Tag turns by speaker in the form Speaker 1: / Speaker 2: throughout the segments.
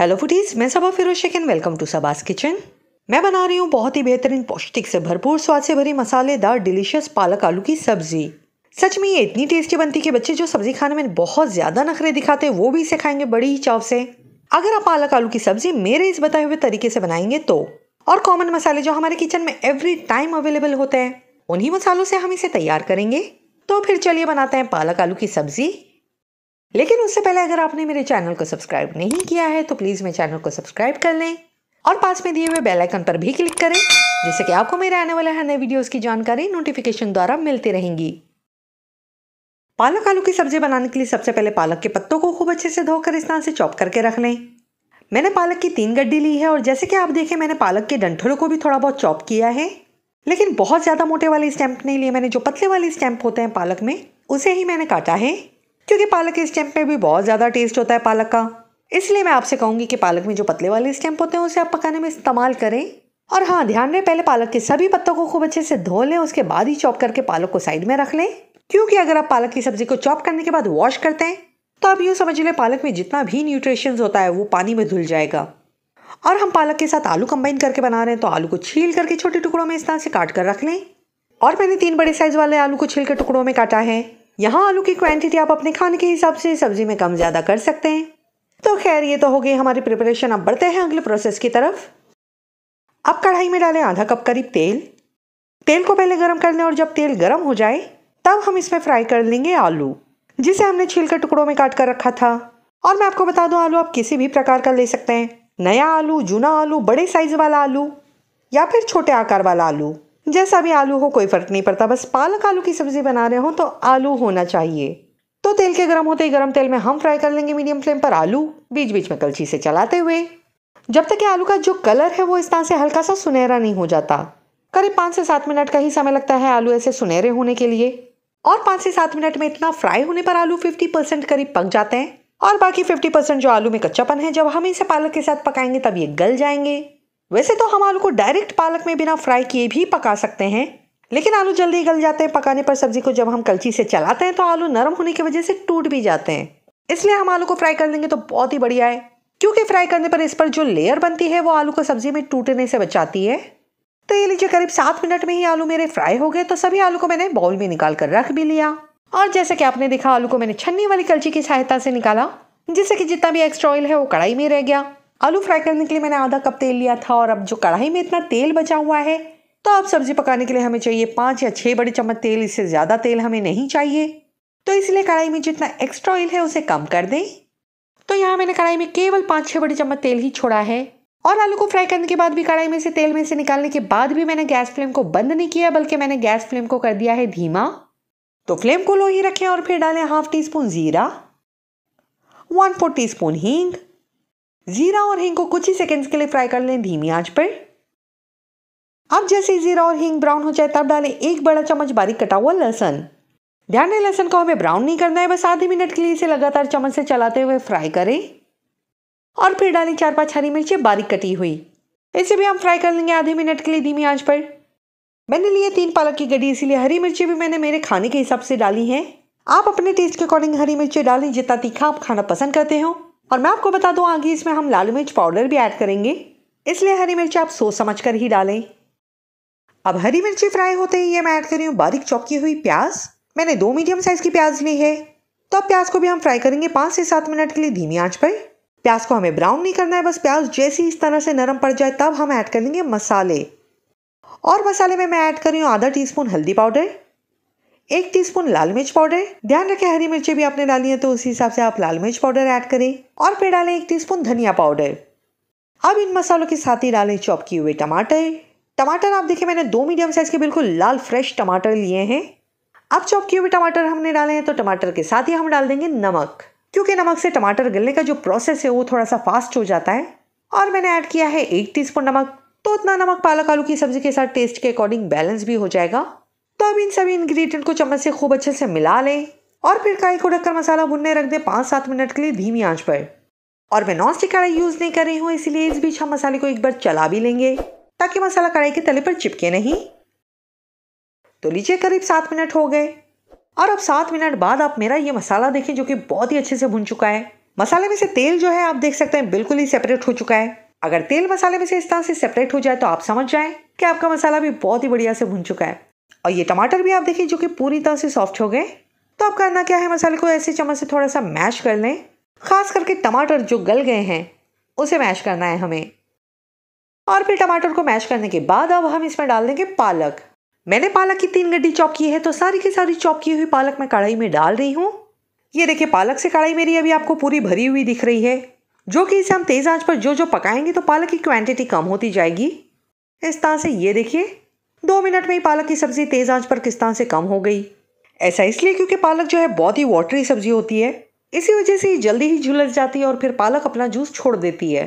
Speaker 1: hello foodies मैं Saba Firoz Shaikh and welcome to Saba's kitchen मैं बना रही हूँ बहुत ही बेहतरीन पौष्टिक से भरपूर स्वाद से भरी मसालेदार डिलीशियस पालक आलू की सब्जी सच में ये इतनी टेस्टी बनती कि बच्चे जो सब्जी खाने में बहुत ज़्यादा नखरे दिखाते वो भी इसे खाएंगे बड़ी ही चाव से अगर आप पालक आलू की सब्जी मेरे इस बताए हुए तरीके से बनाएंगे तो और कॉमन मसाले जो हमारे किचन में एवरी टाइम अवेलेबल होते हैं उन्हीं मसालों से हम इसे तैयार करेंगे तो फिर चलिए बनाते हैं पालक आलू की सब्जी लेकिन उससे पहले अगर आपने मेरे चैनल को सब्सक्राइब नहीं किया है तो प्लीज़ मेरे चैनल को सब्सक्राइब कर लें और पास में दिए हुए बेल आइकन पर भी क्लिक करें जिससे कि आपको मेरे आने वाले हर नए वीडियोस की जानकारी नोटिफिकेशन द्वारा मिलती रहेंगी पालक आलू की सब्जी बनाने के लिए सबसे पहले पालक के पत्तों को खूब अच्छे से धोकर इस तरह से चॉप करके रख लें मैंने पालक की तीन गड्ढी ली है और जैसे कि आप देखें मैंने पालक के डंठलों को भी थोड़ा बहुत चॉप किया है लेकिन बहुत ज़्यादा मोटे वाले स्टैंप नहीं लिए मैंने जो पतले वाले स्टैंप होते हैं पालक में उसे ही मैंने काटा है क्योंकि पालक के स्टेम पे भी बहुत ज़्यादा टेस्ट होता है पालक का इसलिए मैं आपसे कहूँगी कि पालक में जो पतले वाले स्टेम्प होते हैं उसे आप पकाने में इस्तेमाल करें और हाँ ध्यान रहे पहले पालक के सभी पत्तों को खूब अच्छे से धो लें उसके बाद ही चॉप करके पालक को साइड में रख लें क्योंकि अगर आप पालक की सब्जी को चॉप करने के बाद वॉश करते हैं तो आप यूँ समझ लें पालक में जितना भी न्यूट्रिशन होता है वो पानी में धुल जाएगा और हम पालक के साथ आलू कंबाइन करके बना रहे हैं तो आलू को छील करके छोटे टुकड़ों में इस तरह से काट कर रख लें और मैंने तीन बड़े साइज़ वाले आलू को छील कर टुकड़ों में काटा है यहाँ आलू की क्वांटिटी आप अपने खाने के हिसाब से सब्जी में कम ज़्यादा कर सकते हैं तो खैर ये तो हो गई हमारी प्रिपरेशन अब बढ़ते हैं अगले प्रोसेस की तरफ अब कढ़ाई में डालें आधा कप करीब तेल तेल को पहले गर्म कर लें और जब तेल गर्म हो जाए तब हम इसमें फ्राई कर लेंगे आलू जिसे हमने छील टुकड़ों में काट कर रखा था और मैं आपको बता दूं आलू आप किसी भी प्रकार का ले सकते हैं नया आलू जूना आलू बड़े साइज वाला आलू या फिर छोटे आकार वाला आलू जैसा भी आलू हो कोई फ़र्क नहीं पड़ता बस पालक आलू की सब्ज़ी बना रहे हो तो आलू होना चाहिए तो तेल के गर्म होते ही गर्म तेल में हम फ्राई कर लेंगे मीडियम फ्लेम पर आलू बीच बीच में कलछी से चलाते हुए जब तक कि आलू का जो कलर है वो इस तरह से हल्का सा सुनहरा नहीं हो जाता करीब पाँच से सात मिनट का ही समय लगता है आलू ऐसे सुनहरे होने के लिए और पाँच से सात मिनट में इतना फ्राई होने पर आलू फिफ्टी परसेंट करीब पक जाते हैं और बाकी फिफ्टी परसेंट जो आलू में कच्चापन है जब हम इसे पालक के साथ पकाएंगे तब ये गल जाएंगे वैसे तो हम आलू को डायरेक्ट पालक में बिना फ्राई किए भी पका सकते हैं लेकिन आलू जल्दी गल जाते हैं पकाने पर सब्जी को जब हम कलची से चलाते हैं तो आलू नरम होने की वजह से टूट भी जाते हैं इसलिए हम आलू को फ्राई कर लेंगे तो बहुत ही बढ़िया है क्योंकि फ्राई करने पर इस पर जो लेयर बनती है वो आलू को सब्जी में टूटने से बचाती है तो ये लीजिए करीब सात मिनट में ही आलू मेरे फ्राई हो गए तो सभी आलू को मैंने बाउल में निकाल कर रख भी लिया और जैसे कि आपने देखा आलू को मैंने छन्नी वाली कलची की सहायता से निकाला जिससे कि जितना भी एक्स्ट्रा ऑयल है वो कढ़ाई में रह गया आलू फ्राई करने के लिए मैंने आधा कप तेल लिया था और अब जो कढ़ाई में इतना तेल बचा हुआ है तो अब सब्ज़ी पकाने के लिए हमें चाहिए पाँच या छः बड़े चम्मच तेल इससे ज़्यादा तेल हमें नहीं चाहिए तो इसलिए कढ़ाई में जितना एक्स्ट्रा ऑयल है उसे कम कर दें तो यहाँ मैंने कढ़ाई में केवल पाँच छः बड़े चम्मच तेल ही छोड़ा है और आलू को फ्राई करने के बाद भी कढ़ाई में से तेल में से निकालने के बाद भी मैंने गैस फ्लेम को बंद नहीं किया बल्कि मैंने गैस फ्लेम को कर दिया है धीमा तो फ्लेम को लो ही रखें और फिर डालें हाफ टी स्पून ज़ीरा वन फोर टी स्पून हींग जीरा और हिंग को कुछ ही सेकेंड्स के लिए फ्राई कर लें धीमी आंच पर अब जैसे जीरा और हिंग ब्राउन हो जाए तब डालें एक बड़ा चम्मच बारीक कटा हुआ लहसन ध्यान दें लहसन को हमें ब्राउन नहीं करना है बस आधे मिनट के लिए इसे लगातार चम्मच से चलाते हुए फ्राई करें और फिर डालें चार पाँच हरी मिर्चें बारीक कटी हुई इसे भी हम फ्राई कर लेंगे आधे मिनट के लिए धीमी आंच पर मैंने लिए तीन पालक की गड्डी इसीलिए हरी मिर्ची भी मैंने मेरे खाने के हिसाब से डाली हैं आप अपने टेस्ट के अकॉर्डिंग हरी मिर्ची डालें जितना तीखा आप खाना पसंद करते हो और मैं आपको बता दूं आगे इसमें हम लाल मिर्च पाउडर भी ऐड करेंगे इसलिए हरी मिर्च आप सोच समझ कर ही डालें अब हरी मिर्ची फ्राई होते ही ये मैं ऐड कर रही हूँ बारीक चौकी हुई प्याज मैंने दो मीडियम साइज़ की प्याज ली है तो अब प्याज को भी हम फ्राई करेंगे पाँच से सात मिनट के लिए धीमी आँच पर प्याज को हमें ब्राउन नहीं करना है बस प्याज जैसी इस तरह से नरम पड़ जाए तब हम ऐड कर लेंगे मसाले और मसाले में मैं ऐड कर रही हूँ आधा टीस्पून हल्दी पाउडर एक टीस्पून लाल मिर्च पाउडर ध्यान रखें हरी मिर्ची भी आपने डाली है तो उसी हिसाब से आप लाल मिर्च पाउडर ऐड करें और फिर डालें एक टीस्पून धनिया पाउडर अब इन मसालों के साथ ही डालें चॉप किए हुए टमाटर टमाटर आप देखिए मैंने दो मीडियम साइज़ के बिल्कुल लाल फ्रेश टमाटर लिए हैं अब चॉप किए हुए टमाटर हमने डाले हैं तो टमाटर के साथ ही हम डाल देंगे नमक क्योंकि नमक से टमाटर गलने का जो प्रोसेस है वो थोड़ा सा फास्ट हो जाता है और मैंने ऐड किया है एक टीस्पून नमक तो उतना नमक पालक आलू की सब्जी के साथ टेस्ट के अकॉर्डिंग बैलेंस भी हो जाएगा तो अब इन सभी इंग्रेडिएंट को चम्मच से खूब अच्छे से मिला लें और फिर कढ़ाई को ढककर मसाला भुनने रख दें पाँच सात मिनट के लिए धीमी आंच पर और मैं नॉन स्टिक कढ़ाई यूज़ नहीं कर रही हूँ इसीलिए इस बीच हम मसाले को एक बार चला भी लेंगे ताकि मसाला कढ़ाई के तले पर चिपके नहीं तो लीजिए करीब सात मिनट हो गए और अब सात मिनट बाद आप मेरा ये मसाला देखें जो कि बहुत ही अच्छे से भुन चुका है मसाले में से तेल जो है आप देख सकते हैं बिल्कुल ही सेपरेट हो चुका है अगर तेल मसाले में से इस तरह से सेपरेट हो जाए तो आप समझ जाएं कि आपका मसाला भी बहुत ही बढ़िया से भुन चुका है और ये टमाटर भी आप देखिए जो कि पूरी तरह से सॉफ्ट हो गए तो अब करना क्या है मसाले को ऐसे चम्मच से थोड़ा सा मैश कर लें खास करके टमाटर जो गल गए हैं उसे मैश करना है हमें और फिर टमाटर को मैश करने के बाद अब हम इसमें डाल देंगे पालक मैंने पालक की तीन गड्डी चॉप की है तो सारी की सारी चॉप की हुई पालक मैं कढ़ाई में डाल रही हूँ ये देखिए पालक से कढ़ाई मेरी अभी आपको पूरी भरी हुई दिख रही है जो कि इसे हम तेज़ आंच पर जो जो पकाएंगे तो पालक की क्वांटिटी कम होती जाएगी इस तरह से ये देखिए दो मिनट में ही पालक की सब्जी तेज़ आंच पर किस्तान से कम हो गई ऐसा इसलिए क्योंकि पालक जो है बहुत ही वाटरी सब्जी होती है इसी वजह से जल्दी ही झुलस जाती है और फिर पालक अपना जूस छोड़ देती है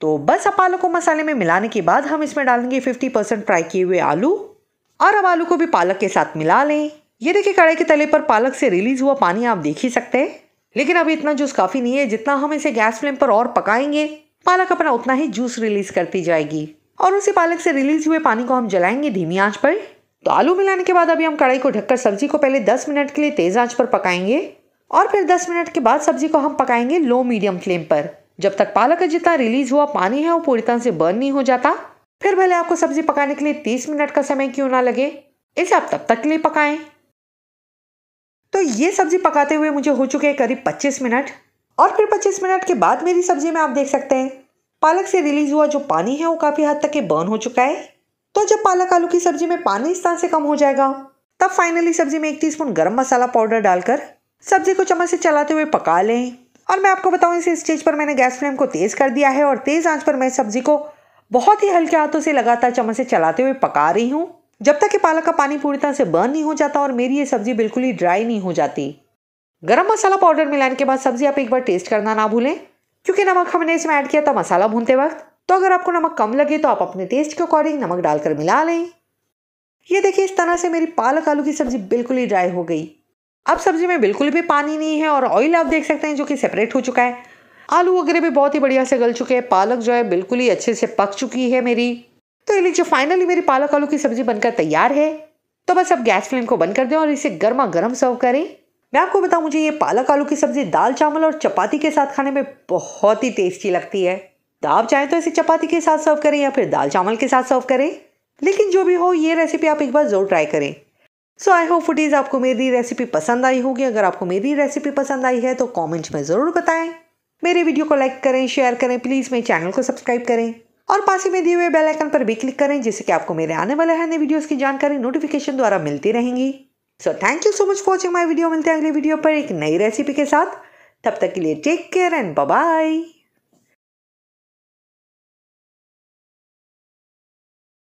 Speaker 1: तो बस अब पालक को मसाले में मिलाने के बाद हम इसमें डालेंगे 50 परसेंट फ्राई किए हुए आलू और अब आलू को भी पालक के साथ मिला लें ये देखिए कढ़ाई के तले पर पालक से रिलीज हुआ पानी आप देख ही सकते हैं लेकिन अभी इतना जूस काफ़ी नहीं है जितना हम इसे गैस फ्लेम पर और पकाएंगे पालक अपना उतना ही जूस रिलीज करती जाएगी और उसी पालक से रिलीज हुए पानी को हम जलाएंगे धीमी आंच पर तो आलू मिलाने के बाद अभी हम कढ़ाई को ढककर सब्जी को पहले 10 मिनट के लिए तेज़ आंच पर पकाएंगे और फिर 10 मिनट के बाद सब्जी को हम पकाएंगे लो मीडियम फ्लेम पर जब तक पालक का जितना रिलीज हुआ पानी है वो पूरी तरह से बर्न नहीं हो जाता फिर भले आपको सब्जी पकाने के लिए तीस मिनट का समय क्यों ना लगे इसे आप तब तक के लिए पकाएं तो ये सब्जी पकाते हुए मुझे हो चुके हैं करीब 25 मिनट और फिर 25 मिनट के बाद मेरी सब्जी में आप देख सकते हैं पालक से रिलीज हुआ जो पानी है वो काफ़ी हद तक के बर्न हो चुका है तो जब पालक आलू की सब्जी में पानी इस तरह से कम हो जाएगा तब फाइनली सब्जी में एक टीस्पून गरम मसाला पाउडर डालकर सब्जी को चम्मच से चलाते हुए पका लें और मैं आपको बताऊं इस स्टेज पर मैंने गैस फ्लेम को तेज़ कर दिया है और तेज़ आंच पर मैं सब्जी को बहुत ही हल्के हाथों से लगातार चम्मच से चलाते हुए पका रही हूँ जब तक कि पालक का पानी पूरी तरह से बर्न नहीं हो जाता और मेरी ये सब्ज़ी बिल्कुल ही ड्राई नहीं हो जाती गरम मसाला पाउडर मिलाने के बाद सब्ज़ी आप एक बार टेस्ट करना ना भूलें क्योंकि नमक हमने इसमें ऐड किया था मसाला भूनते वक्त तो अगर आपको नमक कम लगे तो आप अपने टेस्ट के अकॉर्डिंग नमक डालकर मिला लें ये देखिए इस तरह से मेरी पालक आलू की सब्ज़ी बिल्कुल ही ड्राई हो गई अब सब्ज़ी में बिल्कुल भी पानी नहीं है और ऑयल आप देख सकते हैं जो कि सेपरेट हो चुका है आलू वगैरह भी बहुत ही बढ़िया से गल चुके हैं पालक जो है बिल्कुल ही अच्छे से पक चुकी है मेरी तो ये लीजिए फाइनली मेरी पालक आलू की सब्ज़ी बनकर तैयार है तो बस अब गैस फ्लेम को बंद कर दें और इसे गर्मा गर्म सर्व करें मैं आपको बताऊं मुझे ये पालक आलू की सब्ज़ी दाल चावल और चपाती के साथ खाने में बहुत ही टेस्टी लगती है तो आप चाहें तो इसे चपाती के साथ सर्व करें या फिर दाल चावल के साथ सर्व करें लेकिन जो भी हो ये रेसिपी आप एक बार ज़रूर ट्राई करें सो आई होप फुडीज़ आपको मेरी रेसिपी पसंद आई होगी अगर आपको मेरी रेसिपी पसंद आई है तो कॉमेंट्स में ज़रूर बताएं मेरे वीडियो को लाइक करें शेयर करें प्लीज़ मेरे चैनल को सब्सक्राइब करें और पास ही में दिए हुए बेल आइकन पर भी क्लिक करें जिससे कि आपको मेरे आने वाले हर नए वीडियोस की जानकारी नोटिफिकेशन द्वारा मिलती रहेंगी so thank you so much watching my video मिलते हैं अगले वीडियो पर एक नई रेसिपी के साथ तब तक के लिए टेक केयर एंड बाय